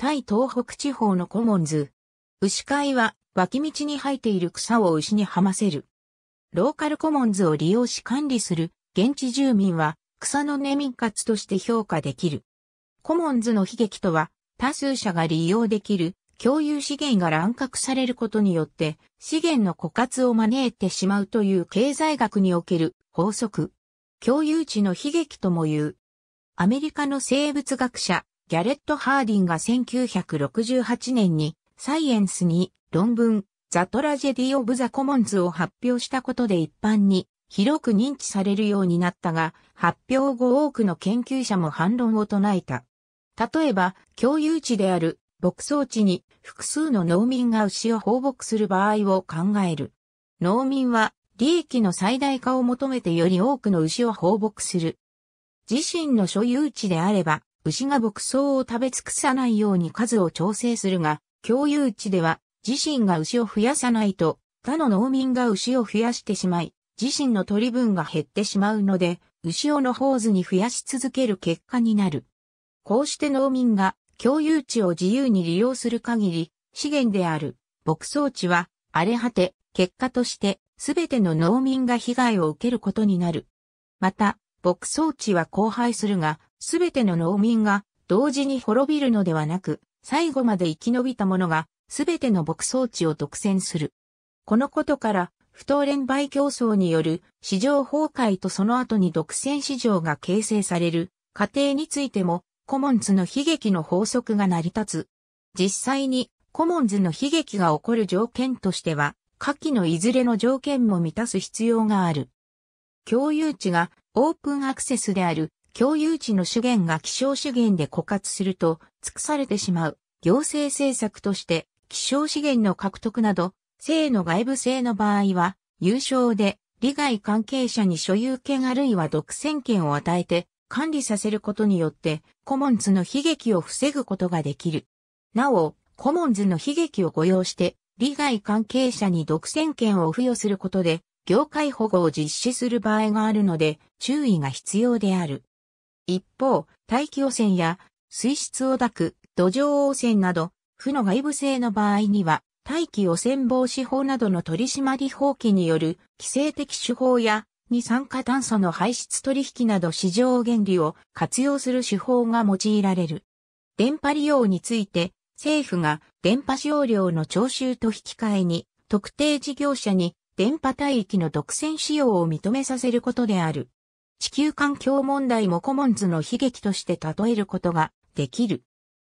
タイ東北地方のコモンズ。牛飼いは脇道に生えている草を牛にはませる。ローカルコモンズを利用し管理する現地住民は草の根民活として評価できる。コモンズの悲劇とは多数者が利用できる共有資源が乱獲されることによって資源の枯渇を招いてしまうという経済学における法則。共有地の悲劇とも言う。アメリカの生物学者ギャレット・ハーディンが1968年にサイエンスに論文ザ・トラジェディ・オブ・ザ・コモンズを発表したことで一般に広く認知されるようになったが、発表後多くの研究者も反論を唱えた。例えば、共有地である牧草地に複数の農民が牛を放牧する場合を考える。農民は利益の最大化を求めてより多くの牛を放牧する。自身の所有地であれば、牛が牧草を食べ尽くさないように数を調整するが、共有地では自身が牛を増やさないと他の農民が牛を増やしてしまい、自身の取り分が減ってしまうので、牛を野放図に増やし続ける結果になる。こうして農民が共有地を自由に利用する限り、資源である牧草地は荒れ果て、結果としてすべての農民が被害を受けることになる。また、牧草地は荒廃するが、すべての農民が同時に滅びるのではなく、最後まで生き延びた者がすべての牧草地を独占する。このことから、不当連売競争による市場崩壊とその後に独占市場が形成される過程についてもコモンズの悲劇の法則が成り立つ。実際にコモンズの悲劇が起こる条件としては、下記のいずれの条件も満たす必要がある。共有地がオープンアクセスである共有地の資源が希少資源で枯渇すると、尽くされてしまう、行政政策として、希少資源の獲得など、性の外部性の場合は、有償で、利害関係者に所有権あるいは独占権を与えて、管理させることによって、コモンズの悲劇を防ぐことができる。なお、コモンズの悲劇を御用して、利害関係者に独占権を付与することで、業界保護を実施する場合があるので、注意が必要である。一方、大気汚染や水質を抱く土壌汚染など、負の外部性の場合には、大気汚染防止法などの取締法規による規制的手法や二酸化炭素の排出取引など市場原理を活用する手法が用いられる。電波利用について政府が電波使用量の徴収と引き換えに特定事業者に電波帯域の独占使用を認めさせることである。地球環境問題もコモンズの悲劇として例えることができる。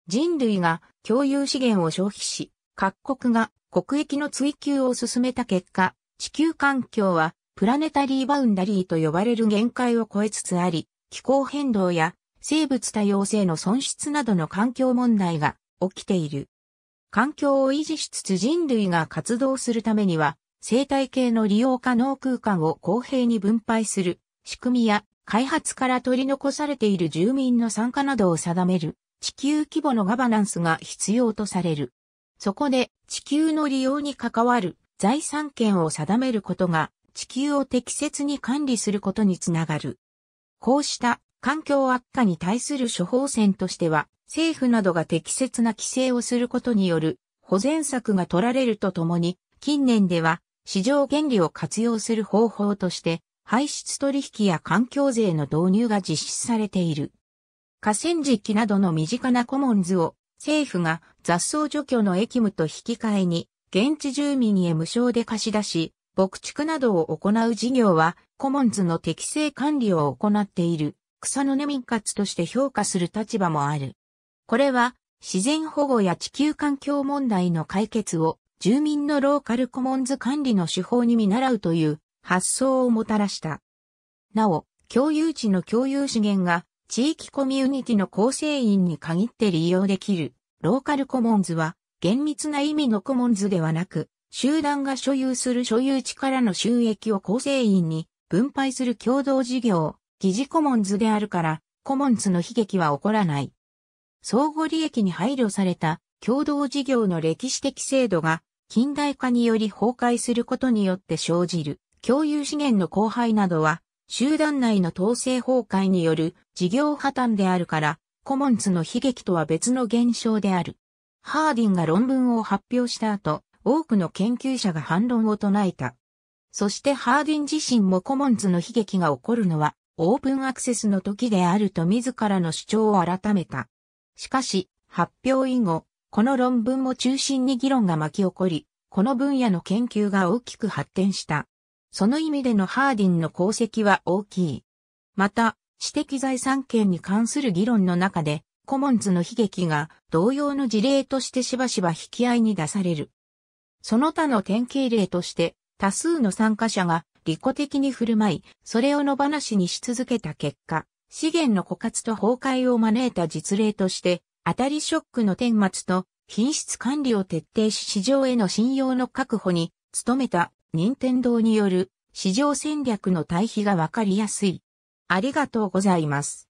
人類が共有資源を消費し、各国が国益の追求を進めた結果、地球環境はプラネタリーバウンダリーと呼ばれる限界を超えつつあり、気候変動や生物多様性の損失などの環境問題が起きている。環境を維持しつつ人類が活動するためには、生態系の利用可能空間を公平に分配する仕組みや開発から取り残されている住民の参加などを定める地球規模のガバナンスが必要とされる。そこで地球の利用に関わる財産権を定めることが地球を適切に管理することにつながる。こうした環境悪化に対する処方箋としては政府などが適切な規制をすることによる保全策が取られるとともに近年では市場原理を活用する方法として排出取引や環境税の導入が実施されている。河川敷などの身近なコモンズを政府が雑草除去の役務と引き換えに現地住民へ無償で貸し出し、牧畜などを行う事業はコモンズの適正管理を行っている草の根民活として評価する立場もある。これは自然保護や地球環境問題の解決を住民のローカルコモンズ管理の手法に見習うという発想をもたらした。なお、共有地の共有資源が地域コミュニティの構成員に限って利用できるローカルコモンズは厳密な意味のコモンズではなく、集団が所有する所有地からの収益を構成員に分配する共同事業、疑似コモンズであるから、コモンズの悲劇は起こらない。相互利益に配慮された共同事業の歴史的制度が近代化により崩壊することによって生じる共有資源の荒廃などは、集団内の統制崩壊による事業破綻であるから、コモンズの悲劇とは別の現象である。ハーディンが論文を発表した後、多くの研究者が反論を唱えた。そしてハーディン自身もコモンズの悲劇が起こるのは、オープンアクセスの時であると自らの主張を改めた。しかし、発表以後、この論文も中心に議論が巻き起こり、この分野の研究が大きく発展した。その意味でのハーディンの功績は大きい。また、私的財産権に関する議論の中で、コモンズの悲劇が同様の事例としてしばしば引き合いに出される。その他の典型例として、多数の参加者が利己的に振る舞い、それを野放しにし続けた結果、資源の枯渇と崩壊を招いた実例として、当たりショックの顛末と品質管理を徹底し市場への信用の確保に努めた任天堂による市場戦略の対比がわかりやすい。ありがとうございます。